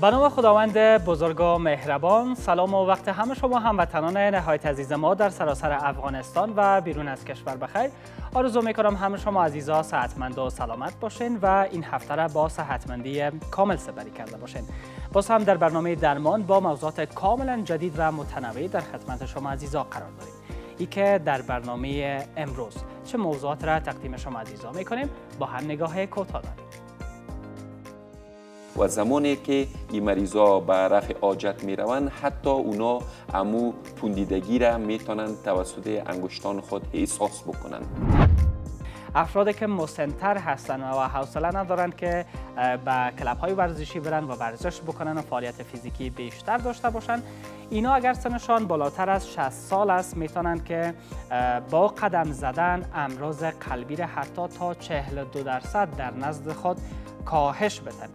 بنامه خداوند بزرگ و مهربان سلام و وقت همه شما هموطنان نهایت عزیز ما در سراسر افغانستان و بیرون از کشور بخیر آرزو می کنم همه شما عزیزا صحتمند و سلامت باشین و این هفته را با صحتمندی کامل سپری کرده باشین باز هم در برنامه درمان با موضوعات کاملا جدید و متنوع در خدمت شما عزیزا قرار داریم ای که در برنامه امروز چه موضوعات را تقدیم شما عزیزا کنیم با هم نگاه کوتاه داریم و زمانی که این مریضا به رفع آجت می روند حتی اونا امو پوندیدگی را میتونن توسط انگشتان خود احساس بکنند افرادی که مسنتر هستند و حوصله ندارند که به کلب های ورزشی برن و ورزش بکنن و فعالیت فیزیکی بیشتر داشته باشن اینا اگر سنشان بالاتر از 60 سال است میتونن که با قدم زدن امراض قلبی را حتی تا 42 درصد در نزد خود کاهش بدن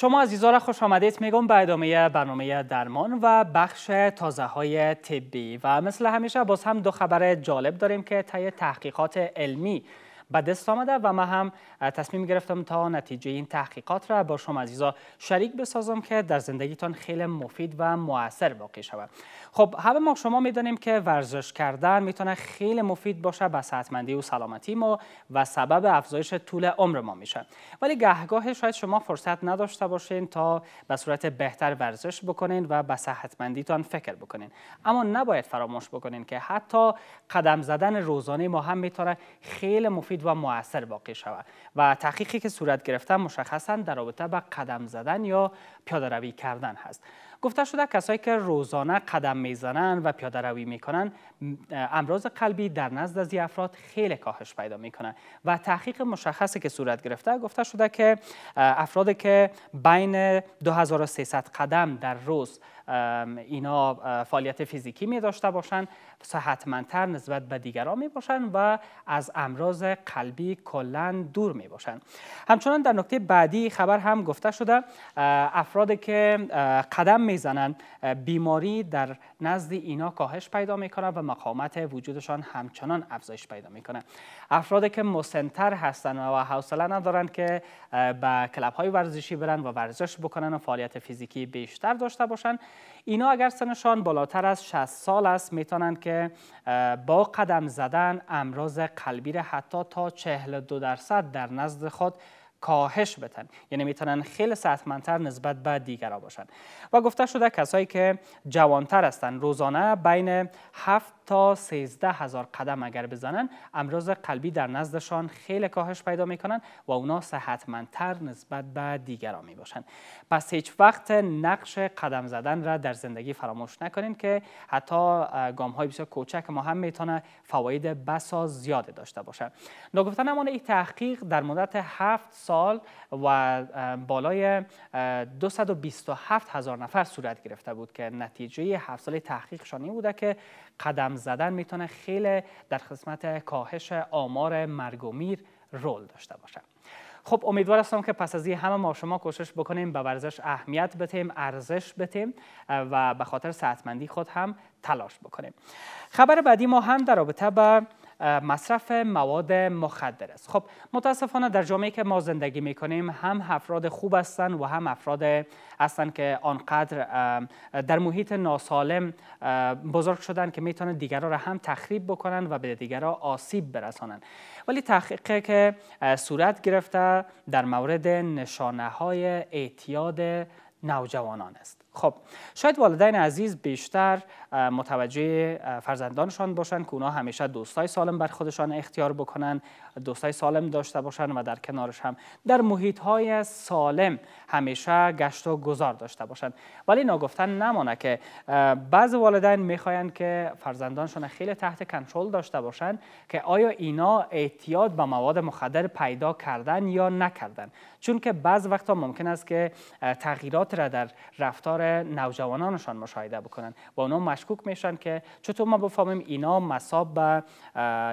شما عزیزان خوش آمدید میگم به ادامه برنامه درمان و بخش تازه های طبی و مثل همیشه باز هم دو خبر جالب داریم که طی تحقیقات علمی به دست آمده و ما هم تصمیم گرفتم تا نتیجه این تحقیقات را با شما عزیزا شریک بسازم که در زندگیتان خیلی مفید و موثر واقع شود خب همه ما شما میدانیم که ورزش کردن میتونه خیلی مفید باشه به صحتمندی و سلامتی ما و سبب افزایش طول عمر ما میشه ولی گهگاه شاید شما فرصت نداشته باشین تا به صورت بهتر ورزش بکنین و به صحتمندیتان فکر بکنین اما نباید فراموش بکنین که حتی قدم زدن روزانه ما هم میتونه خیلی مفید و موثر واقع شود و تحقیقی که صورت گرفته مشخصا در رابطه با قدم زدن یا پیاده روی کردن هست گفته شده کسایی که روزانه قدم میزنند و پیاده روی میکنن امراض قلبی در نزد از افراد خیلی کاهش پیدا میکنند. و تحقیق مشخصی که صورت گرفته گفته شده که افرادی که بین 2300 قدم در روز اینا فعالیت فیزیکی می داشته باشند صحتمندتر نسبت به دیگران می باشند و از امراض قلبی کلا دور می باشند همچنان در نکته بعدی خبر هم گفته شده افراد که قدم میزنند بیماری در نزد اینا کاهش پیدا کنند و مقامت وجودشان همچنان افزایش پیدا کنند افراد که مسنتر هستند و حوصله ندارند که به کلب های ورزشی برند و ورزش بکنند و فعالیت فیزیکی بیشتر داشته باشند اینا اگر سنشان بالاتر از 60 سال است میتونند که با قدم زدن امراض قلبی را حتی تا 42 درصد در نزد خود کاهش بتن یعنی میتونن خیلی صحتمندتر نسبت به دیگرا باشن و گفته شده کسایی که جوانتر هستند روزانه بین 7 تا 13 هزار قدم اگر بزنن امراض قلبی در نزدشان خیلی کاهش پیدا میکنن و اونا صحتمندتر نسبت به دیگران میباشن پس هیچ وقت نقش قدم زدن را در زندگی فراموش نکنین که حتی گام های بسیار کوچک ما هم میتونه فواید بسا زیاد داشته باشه نگفتن اما این تحقیق در مدت 7 سال و بالای 227 هزار نفر صورت گرفته بود که نتیجه 7 سال تحقیقشان این بوده که قدم زدن میتونه خیلی در قسمت کاهش آمار مرگ و میر رول داشته باشه خب امیدوار هستم که پس از این همه ما شما کوشش بکنیم به ورزش اهمیت بتیم ارزش بتیم و به خاطر صحتمندی خود هم تلاش بکنیم خبر بعدی ما هم در رابطه به مصرف مواد مخدر است خب متاسفانه در جامعه که ما زندگی می کنیم هم افراد خوب هستند و هم افراد هستند که آنقدر در محیط ناسالم بزرگ شدن که میتونن دیگران را هم تخریب بکنن و به دیگران آسیب برسانند ولی تحقیقی که صورت گرفته در مورد نشانه های اعتیاد نوجوانان است خب شاید والدین عزیز بیشتر متوجه فرزندانشان باشند که اونا همیشه دوستای سالم بر خودشان اختیار بکنن دوستای سالم داشته باشن و در کنارش هم در محیط های سالم همیشه گشت و گذار داشته باشند ولی ناگفتن نمانه که بعض والدین میخواین که فرزندانشان خیلی تحت کنترل داشته باشن که آیا اینا اعتیاد به مواد مخدر پیدا کردن یا نکردن چون که بعض وقتا ممکن است که تغییرات را در رفتار نوجوانانشان مشاهده بکنن و اونا مشکوک میشن که چطور ما بفهمیم اینا مصاب به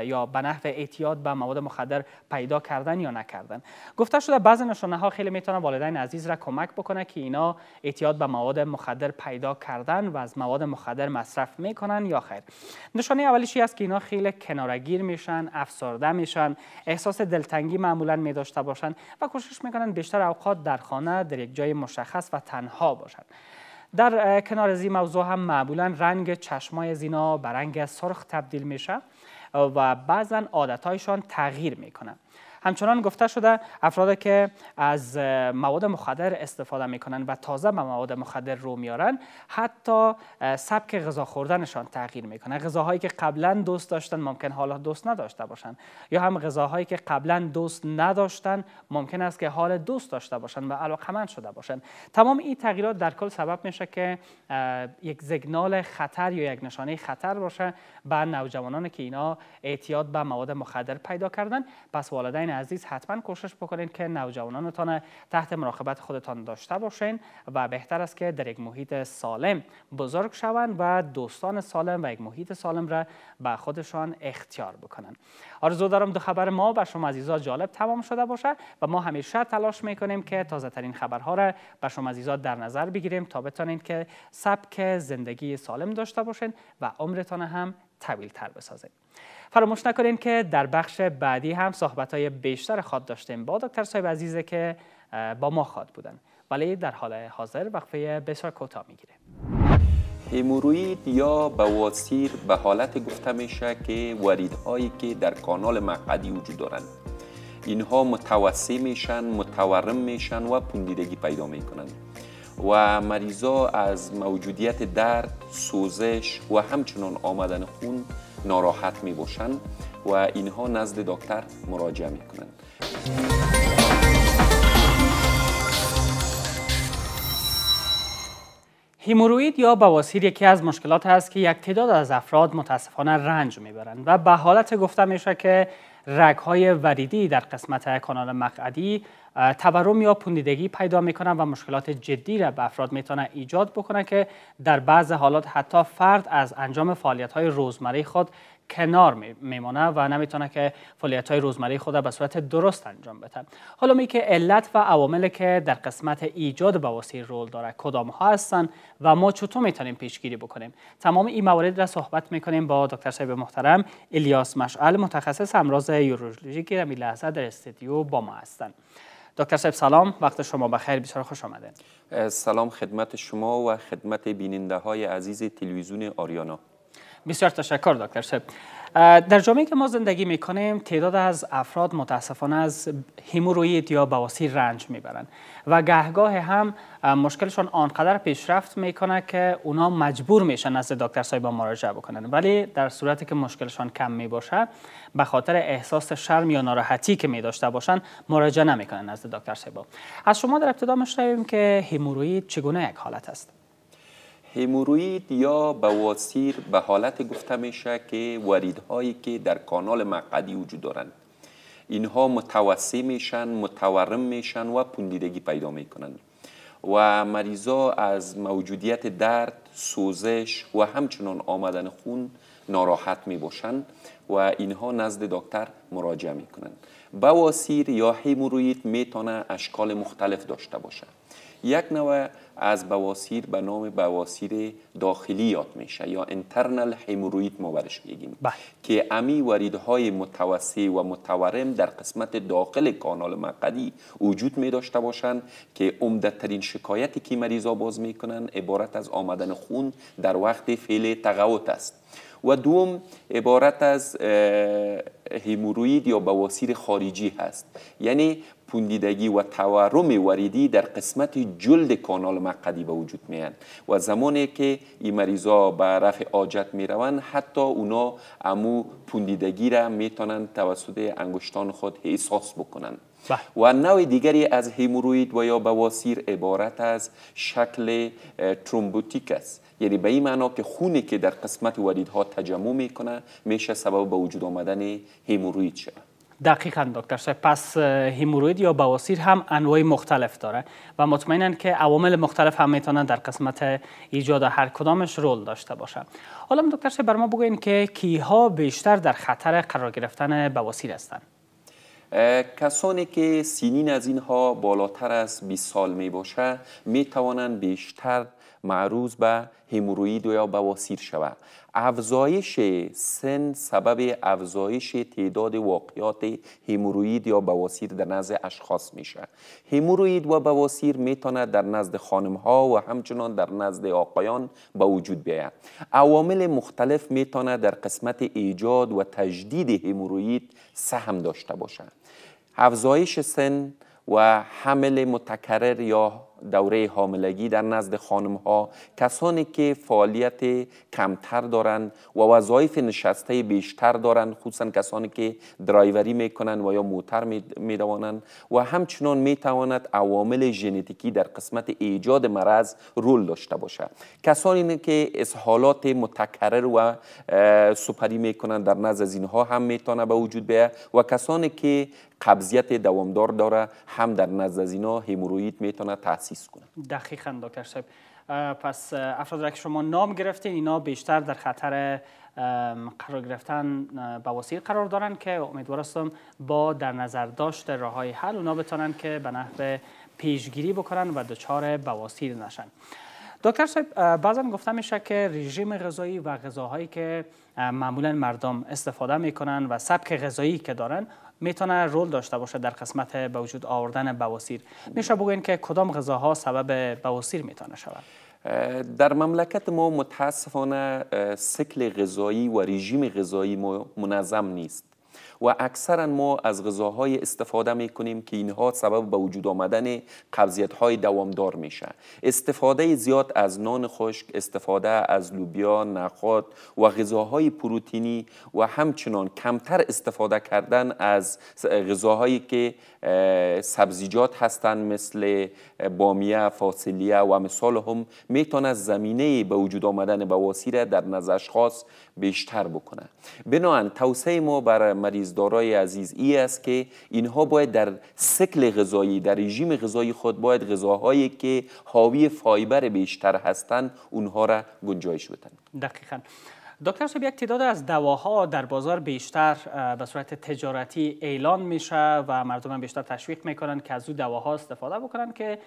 یا به نحو اعتیاد به مواد مخدر پیدا کردن یا نکردن گفته شده بعضی نشانه ها خیلی میتونه والدین عزیز را کمک بکنه که اینا اعتیاد به مواد مخدر پیدا کردن و از مواد مخدر مصرف میکنن یا خیر نشانه اولیشی است که اینا خیلی کنارگیر میشن افسرده میشن احساس دلتنگی معمولا می داشته باشن و کوشش میکنن بیشتر اوقات در خانه در یک جای مشخص و تنها باشن در کنار از این موضوع هم معمولا رنگ چشمای زینا به رنگ سرخ تبدیل میشه و بعضا عادتهایشان تغییر میکنن همچنان گفته شده افراد که از مواد مخدر استفاده میکنن و تازه به مواد مخدر رو میارن حتی سبک غذا خوردنشان تغییر میکنه غذاهایی که قبلا دوست داشتن ممکن حالا دوست نداشته باشن یا هم غذاهایی که قبلا دوست نداشتن ممکن است که حال دوست داشته باشن و علاقمند شده باشن تمام این تغییرات در کل سبب میشه که یک زگنال خطر یا یک نشانه خطر باشه به نوجوانان که اینا اعتیاد به مواد مخدر پیدا کردن پس والدین عزیز حتما کوشش بکنید که نوجوانانتان تحت مراقبت خودتان داشته باشین و بهتر است که در یک محیط سالم بزرگ شوند و دوستان سالم و یک محیط سالم را به خودشان اختیار بکنن آرزو دارم دو خبر ما به شما عزیزا جالب تمام شده باشه و ما همیشه تلاش میکنیم که تازه ترین خبرها را به شما عزیزا در نظر بگیریم تا بتانید که سبک زندگی سالم داشته باشین و عمرتان هم طویل تر بسازه فراموش نکنین که در بخش بعدی هم صحبت های بیشتر خواد داشتیم با دکتر صاحب عزیزه که با ما خواد بودن ولی در حال حاضر وقفه بسیار کوتاه میگیره هموروید یا بواسیر به حالت گفته میشه که وریدهایی که در کانال مقعدی وجود دارند اینها متوسع میشن متورم میشن و پوندیدگی پیدا میکنند و مریضا از موجودیت درد، سوزش و همچنان آمدن خون ناراحت می باشند و اینها نزد دکتر مراجعه می کنند هیموروید یا بواسیر یکی از مشکلات است که یک تعداد از افراد متاسفانه رنج میبرند و به حالت گفته میشه که رگهای وریدی در قسمت کانال مقعدی تورم یا پوندیدگی پیدا میکنن و مشکلات جدی را به افراد میتونن ایجاد بکنن که در بعض حالات حتی فرد از انجام فعالیت های روزمره خود کنار میمانه و نمیتونه که فعالیت های روزمره خود به صورت درست انجام بده حالا می که علت و عوامل که در قسمت ایجاد بواسیر رول داره کدام ها هستن و ما چطور میتونیم پیشگیری بکنیم تمام این موارد را صحبت میکنیم با دکتر صاحب محترم الیاس مشعل متخصص امراض یورولوژی که در لحظه در استودیو با ما هستن دکتر صاحب سلام وقت شما بخیر بسیار خوش آمده سلام خدمت شما و خدمت بیننده های عزیز تلویزیون آریانا بسیار تشکر دکتر شب در جامعه که ما زندگی میکنیم تعداد از افراد متاسفانه از هیموروید یا بواسیر رنج میبرند و گهگاه هم مشکلشان آنقدر پیشرفت میکنه که اونا مجبور میشن از دکتر سایبا مراجعه بکنن ولی در صورتی که مشکلشان کم میباشه به خاطر احساس شرم یا ناراحتی که می داشته باشن مراجعه نمیکنن از دکتر سایبا از شما در ابتدا مشتریم که هیموروید چگونه یک حالت است هموروید یا بواسیر به حالت گفته میشه که وریدهایی که در کانال مقعدی وجود دارند اینها متوسع میشن متورم میشن و پوندیدگی پیدا میکنند و مریضا از موجودیت درد سوزش و همچنان آمدن خون ناراحت می باشند و اینها نزد دکتر مراجعه می کنند بواسیر یا هیموروید می اشکال مختلف داشته باشد یک نوع از بواسیر به نام بواسیر داخلی یاد میشه یا انترنال هیموروید ما برش میگیم که امی وریدهای متوسع و متورم در قسمت داخل کانال مقدی وجود می داشته باشند که عمدترین شکایتی که مریضا باز میکنن عبارت از آمدن خون در وقت فعل تقوت است و دوم عبارت از هیموروید یا بواسیر خارجی هست یعنی پوندیدگی و تورم وریدی در قسمت جلد کانال مقدی به وجود میان و زمانی که این مریضا به رفع آجت میروند حتی اونا امو پوندیدگی را میتونن توسط انگشتان خود احساس بکنند. بله. و نوع دیگری از هیموروید و یا بواسیر عبارت از شکل ترومبوتیک است یعنی به این معنا که خونی که در قسمت وریدها تجمع میکنه میشه سبب به وجود آمدن هیموروید شده دقیقا دکتر صاحب پس هیموروید یا بواسیر هم انواع مختلف داره و مطمئنا که عوامل مختلف هم میتونن در قسمت ایجاد هر کدامش رول داشته باشن حالا دکتر صاحب بر ما بگوین که کیها بیشتر در خطر قرار گرفتن بواسیر هستن؟ کسانی که سینین از اینها بالاتر از 20 سال می باشه می توانند بیشتر معروض به هیمروید یا بواسیر شود افزایش سن سبب افزایش تعداد واقعات هموروید یا بواسیر در نزد اشخاص میشه هیموروید و بواسیر میتونه در نزد خانم ها و همچنان در نزد آقایان به وجود بیاید عوامل مختلف میتونه در قسمت ایجاد و تجدید هیمروید سهم داشته باشه افزایش سن و حمل متکرر یا دوره حاملگی در نزد خانم ها کسانی که فعالیت کمتر دارند و وظایف نشسته بیشتر دارند خصوصا کسانی که درایوری میکنند و یا موتر میدوانند و همچنان میتواند عوامل ژنتیکی در قسمت ایجاد مرض رول داشته باشد کسانی که اسهالات متکرر و سپری میکنند در نزد از اینها هم میتونه به وجود بیاید و کسانی که قبضیت دوامدار داره هم در نزد از اینا هموروید میتونه تاسیس کنه دقیقا دکتر صاحب پس افراد را که شما نام گرفتین اینا بیشتر در خطر قرار گرفتن بواسیر قرار دارن که امیدوار با در نظر داشت راه های حل اونا بتانن که به نحو پیشگیری بکنن و دچار بواسیر نشن دکتر صاحب بعضا گفته میشه که رژیم غذایی و غذاهایی که معمولا مردم استفاده میکنن و سبک غذایی که دارن میتونه رول داشته باشه در قسمت به وجود آوردن بواسیر میشه بگوین که کدام غذاها سبب بواسیر میتونه شود در مملکت ما متاسفانه سکل غذایی و رژیم غذایی ما منظم نیست و اکثرا ما از غذاهای استفاده می که اینها سبب به وجود آمدن قبضیت های دوامدار میشه استفاده زیاد از نان خشک استفاده از لوبیا نخود و غذاهای پروتینی و همچنان کمتر استفاده کردن از غذاهایی که سبزیجات هستند مثل بامیه فاصلیه و مثال هم میتونه زمینه به وجود آمدن بواسی را در نظرش خاص بیشتر بکنه بنابراین توصیه ما بر مریضدارای عزیز ای است که اینها باید در سکل غذایی در رژیم غذایی خود باید غذاهایی که حاوی فایبر بیشتر هستند اونها را گنجایش بدن دقیقاً دکتر صاحب یک تعداد از دواها در بازار بیشتر به صورت تجارتی اعلان میشه و مردم هم بیشتر تشویق میکنن که از او دواها استفاده بکنن که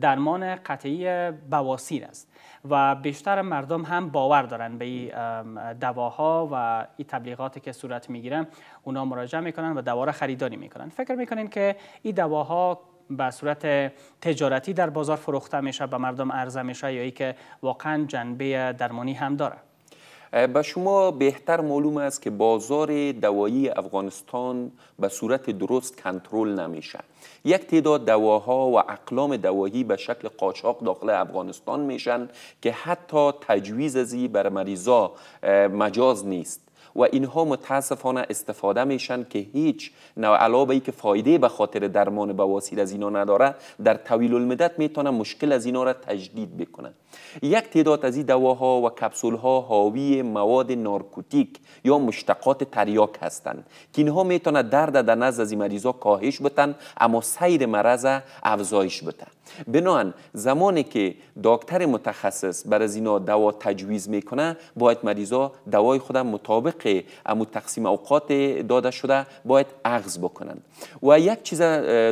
درمان قطعی بواسیر است و بیشتر مردم هم باور دارن به این دواها و این تبلیغاتی که صورت میگیره اونا مراجعه میکنن و دوا را خریداری میکنن فکر میکنین که این دواها به صورت تجارتی در بازار فروخته میشه به مردم عرضه میشه یا ای که واقعا جنبه درمانی هم داره به شما بهتر معلوم است که بازار دوایی افغانستان به صورت درست کنترل نمیشه یک تعداد دواها و اقلام دوایی به شکل قاچاق داخل افغانستان میشن که حتی تجویز ازی بر مریضا مجاز نیست و اینها متاسفانه استفاده میشن که هیچ نوع علاوه ای که فایده به خاطر درمان بواسیر از اینا نداره در طویل المدت میتونه مشکل از اینا را تجدید بکنه یک تعداد از این دواها و کپسول ها حاوی مواد نارکوتیک یا مشتقات تریاک هستند که اینها میتونه درد در نزد از این مریضا کاهش بتن اما سیر مرض افزایش بتن بنان زمانی که دکتر متخصص بر از اینا دوا تجویز میکنه باید مریضا دوای خودم مطابق امو تقسیم اوقات داده شده باید عغز بکنند و یک چیز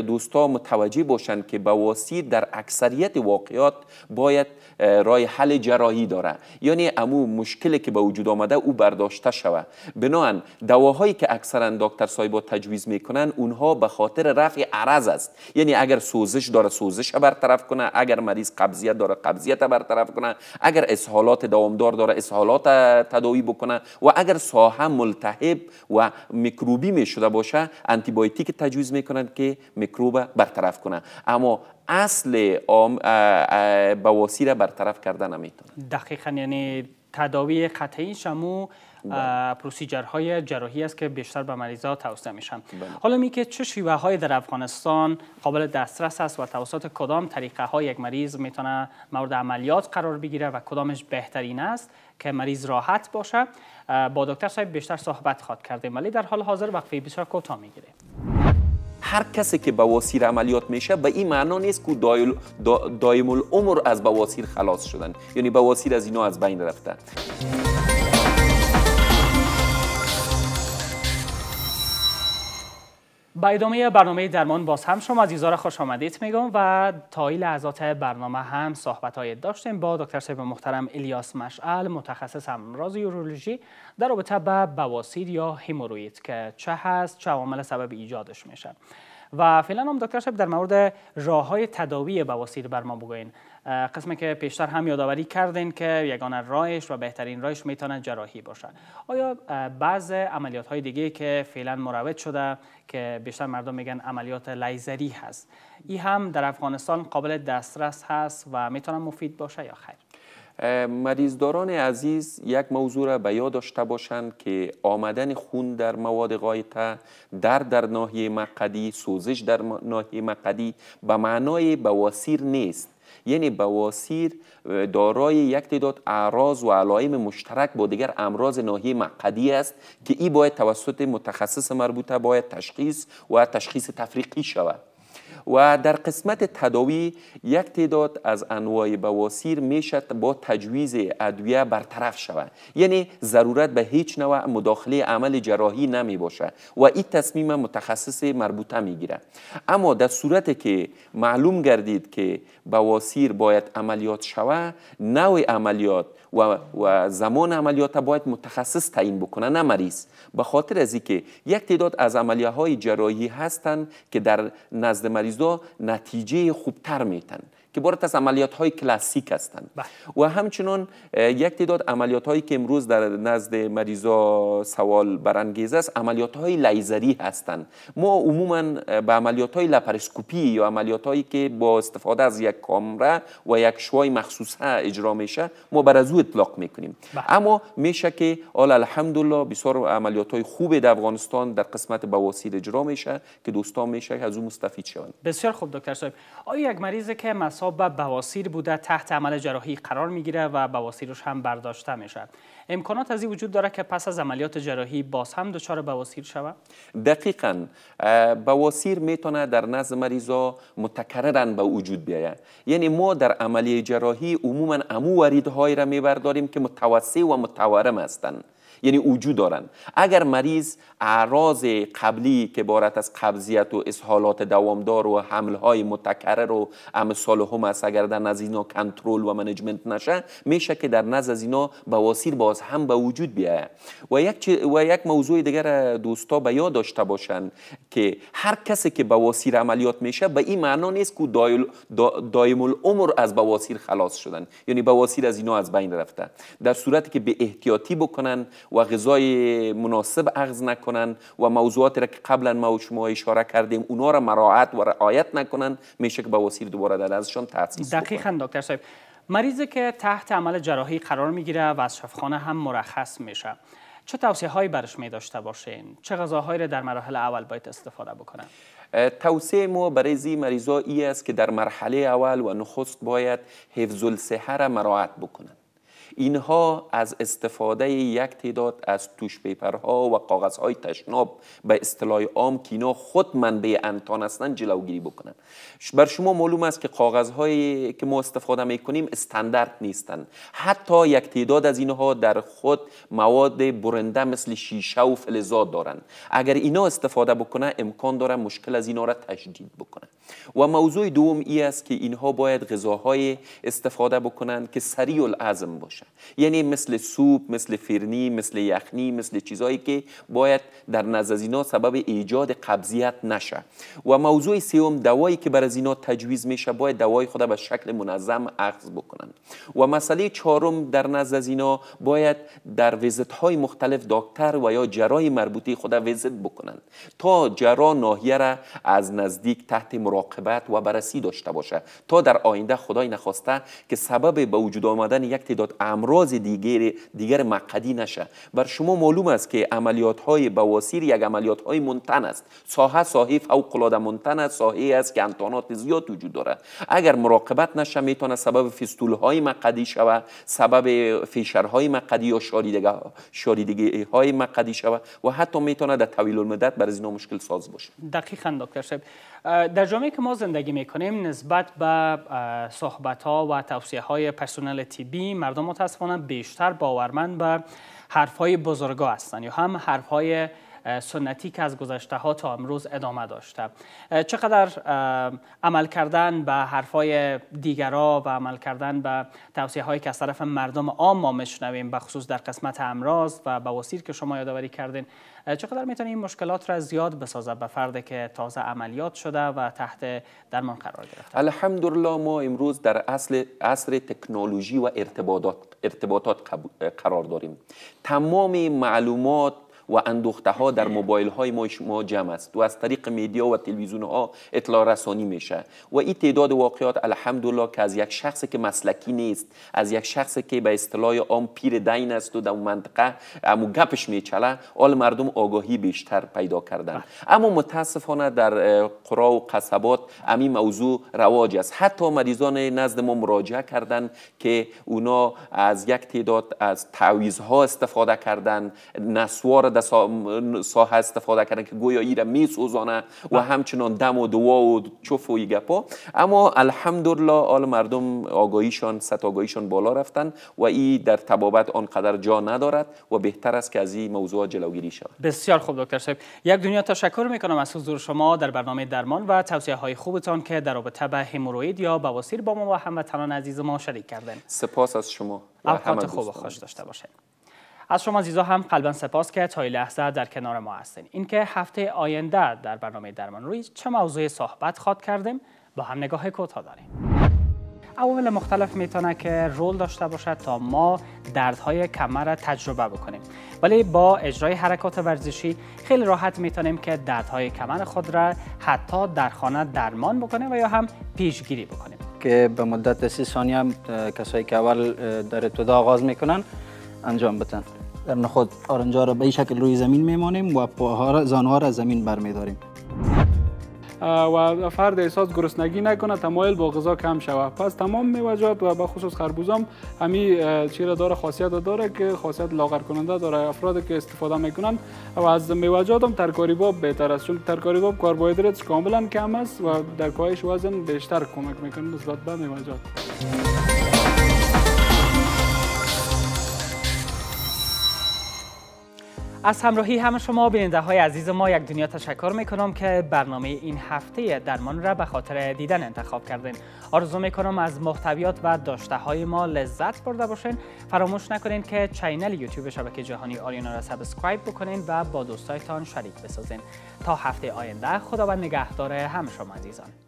دوستا متوجه باشند که بواسی در اکثریت واقعات باید رای حل جراحی داره یعنی امو مشکلی که به وجود آمده او برداشته شوه بناهن دواهایی که اکثرا دکتر سایبا تجویز میکنن اونها به خاطر رفع عرض است یعنی اگر سوزش داره سوزش برطرف کنه اگر مریض قبضیت داره قبضیت برطرف کنه اگر اسهالات دوامدار داره اسهالات تداوی بکنه و اگر با ملتهب و میکروبی می شده باشه بیوتیک تجویز میکنند که میکروب برطرف کنند اما اصل بواسی را برطرف کرده نمیتونه دقیقا یعنی تداوی قطعی شمو بله. پروسیجر های جراحی است که بیشتر به مریضا توسعه میشن بله. حالا می که چه شیوه های در افغانستان قابل دسترس است و توسط کدام طریقه های یک مریض میتونه مورد عملیات قرار بگیره و کدامش بهترین است که مریض راحت باشه با دکتر صاحب بیشتر صحبت خواهد کردیم ولی در حال حاضر وقفه بسیار کوتاه میگیره هر کسی که بواسیر عملیات میشه به این معنا نیست که دایم, دایم العمر از بواسیر خلاص شدن یعنی بواسیر از اینا از بین رفتن با ادامه برنامه درمان باز هم شما از را خوش آمدید میگم و تا لحظات برنامه هم صحبت های داشتیم با دکتر سیب محترم الیاس مشعل متخصص امراض یورولوژی در رابطه با بواسیر یا هیموروید که چه هست چه عوامل سبب ایجادش میشه و فعلا هم دکتر شب در مورد راه های تداوی بواسیر بر ما بگوین قسمی که پیشتر هم یادآوری کردین که یگانه رایش و بهترین راهش میتونه جراحی باشه آیا بعض عملیات های دیگه که فعلا مروج شده که بیشتر مردم میگن عملیات لیزری هست این هم در افغانستان قابل دسترس هست و میتونه مفید باشه یا خیر مریضداران عزیز یک موضوع را به یاد داشته باشند که آمدن خون در مواد غایطه در در ناحیه مقدی سوزش در ناحیه مقدی به معنای بواسیر نیست یعنی بواسیر دارای یک تعداد اعراض و علائم مشترک با دیگر امراض ناحیه مقدی است که این باید توسط متخصص مربوطه باید تشخیص و تشخیص تفریقی شود و در قسمت تداوی یک تعداد از انواع بواسیر میشد با تجویز ادویه برطرف شود یعنی ضرورت به هیچ نوع مداخله عمل جراحی نمی باشد و این تصمیم متخصص مربوطه میگیرد. اما در صورت که معلوم گردید که بواسیر باید عملیات شود نوع عملیات و, و زمان عملیات باید متخصص تعیین بکنه نه مریض به خاطر از اینکه یک تعداد از عملیه های جراحی هستند که در نزد مریض مریضا نتیجه خوبتر میتن که برات از عملیات های کلاسیک هستند بله. و همچنان یک تعداد عملیات هایی که امروز در نزد مریضا سوال برانگیز است عملیات های لیزری هستند ما عموما به عملیات های لپارسکوپی یا عملیات هایی که با استفاده از یک کامره و یک شوای مخصوص ها اجرا میشه ما بر از او اطلاق میکنیم بله. اما میشه که آل الحمدلله بسیار عملیات های خوب در افغانستان در قسمت بواسیر اجرا میشه که دوستان میشه از او مستفید شوند بسیار خوب دکتر صاحب آیا یک مریض که اعصاب و بواسیر بوده تحت عمل جراحی قرار میگیره و بواسیرش هم برداشته میشه امکانات از این وجود داره که پس از عملیات جراحی باز هم دچار بواسیر شود دقیقا بواسیر میتونه در نزد مریضا متکررن به وجود بیاید یعنی ما در عملی جراحی عموما امو وریدهایی را میبرداریم که متوسع و متورم هستند یعنی وجود دارند اگر مریض اعراض قبلی که عبارت از قبضیت و اسهالات دوامدار و حمل های متکرر و امثال هم است اگر در نزد اینا کنترل و منیجمنت نشه میشه که در نزد از اینا بواسیر باز هم به وجود بیاید. و یک و یک موضوع دیگر دوستا به یاد داشته باشند که هر کسی که بواسیر عملیات میشه به این معنا نیست که دایل دایم العمر از بواسیر خلاص شدن یعنی بواسیر از اینا از بین رفته در صورتی که به احتیاطی بکنن و غذای مناسب اخذ نکنن و موضوعاتی را که قبلا ما و شما اشاره کردیم اونا را مراعت و رعایت نکنن میشه که با وسیله دوباره در ازشان تاسیس دقیقا دکتر صاحب مریضی که تحت عمل جراحی قرار میگیره و از شفخانه هم مرخص میشه چه توصیه هایی برش می داشته باشین؟ چه غذاهایی را در مراحل اول باید استفاده بکنن؟ توصیه ما برای زی مریضا ای است که در مرحله اول و نخست باید حفظ الصحه را مراعت بکنند اینها از استفاده یک تعداد از توش پیپرها و کاغذهای تشناب به اصطلاح عام که اینا خود منبع انتان هستند جلوگیری بکنن بر شما معلوم است که کاغذهایی که ما استفاده میکنیم استاندارد نیستند حتی یک تعداد از اینها در خود مواد برنده مثل شیشه و فلزات دارند اگر اینا استفاده بکنه امکان داره مشکل از اینا را تشدید بکنه و موضوع دوم ای است که اینها باید غذاهای استفاده بکنند که سریع العزم باشه یعنی مثل سوپ مثل فرنی مثل یخنی مثل چیزایی که باید در نزد اینا سبب ایجاد قبضیت نشه و موضوع سیوم دوایی که بر از اینا تجویز میشه باید دوای خود به شکل منظم اخذ بکنن و مسئله چهارم در نزد از باید در ویزت های مختلف دکتر و یا جرای مربوطی خود ویزت بکنن تا جرا ناحیه را از نزدیک تحت مراقبت و بررسی داشته باشه تا در آینده خدای نخواسته که سبب به وجود آمدن یک تعداد امراض دیگر, دیگر مقدی نشه بر شما معلوم است که عملیات های بواسیر یک عملیات های منتن است ساحه ساحه او العاده منتن است ساحه است که انتانات زیاد وجود دارد اگر مراقبت نشه میتونه سبب فیستول های مقدی شود سبب فیشر های مقدی یا شاریدگی های مقدی شود و حتی میتونه در طویل المدت بر از اینا مشکل ساز باشه دقیقاً دکتر شب در جامعه که ما زندگی میکنیم نسبت به صحبت ها و توصیه های پرسنل تیبی مردم متاسفانه بیشتر باورمند به حرفهای بزرگا هستند یا هم حرفهای سنتی که از گذشته ها تا امروز ادامه داشته چقدر عمل کردن به حرفای دیگرا و عمل کردن به توصیه هایی که از طرف مردم عام ما میشنویم به خصوص در قسمت امراض و بواسیر که شما یادآوری کردین چقدر میتونه این مشکلات را زیاد بسازه به فرد که تازه عملیات شده و تحت درمان قرار گرفته الحمدلله ما امروز در اصل عصر تکنولوژی و ارتباطات ارتباطات قرار داریم تمام معلومات و اندوخته ها در موبایل های ما شما جمع است و از طریق میدیا و تلویزیون ها اطلاع رسانی میشه و این تعداد واقعات الحمدلله که از یک شخصی که مسلکی نیست از یک شخصی که به اصطلاح آن پیر دین است و در منطقه امو گپش میچله آل مردم آگاهی بیشتر پیدا کردن اما متاسفانه در قرا و قصبات امی موضوع رواج است حتی مریضان نزد ما مراجعه کردن که اونا از یک تعداد از ها استفاده کردن نسوار در ساحه استفاده کردن که گویا ایره سوزانه و بله. همچنان دم و دوا و چف و گپا اما الحمدلله آل مردم آگاهیشان سطح آگاهیشان بالا رفتن و ای در تبابت آنقدر جا ندارد و بهتر است که از این موضوع جلوگیری شود بسیار خوب دکتر صاحب یک دنیا تشکر میکنم از حضور شما در برنامه درمان و توصیه های خوبتان که در رابطه به هموروید یا بواسیر با ما و هموطنان عزیز ما شریک کردن سپاس از شما و خوب و خوش داشته باشید از شما عزیزا هم قلبا سپاس که تا این لحظه در کنار ما هستین اینکه هفته آینده در برنامه درمان روی چه موضوع صحبت خواد کردیم با هم نگاه کوتاه داریم اول مختلف میتونه که رول داشته باشد تا ما دردهای کمر را تجربه بکنیم ولی با اجرای حرکات ورزشی خیلی راحت میتونیم که دردهای کمر خود را حتی در خانه درمان بکنیم و یا هم پیشگیری بکنیم که به مدت سی ثانیه کسایی که اول در ابتدا آغاز میکنن انجام بدن در نخود آرنجا را به این شکل روی زمین میمانیم و پاها را زانوها را زمین برمیداریم و فرد احساس گرسنگی نکنه تمایل با غذا کم شود پس تمام میوجات و به خصوص خربوزام همی همین را داره خاصیت داره که خاصیت لاغر کننده داره افرادی که استفاده میکنن و از میوجات هم ترکاری باب بهتر است چون ترکاری باب کربوهیدرات کاملا کم است و در کاهش وزن بیشتر کمک میکنه نسبت به میوجات از همراهی همه شما بیننده های عزیز ما یک دنیا تشکر میکنم که برنامه این هفته درمان را به خاطر دیدن انتخاب کردین. آرزو می کنم از محتویات و داشته های ما لذت برده باشین. فراموش نکنین که چینل یوتیوب شبکه جهانی آریانا را سبسکرایب بکنین و با دوستایتان شریک بسازین. تا هفته آینده خدا و نگهدار همه شما عزیزان.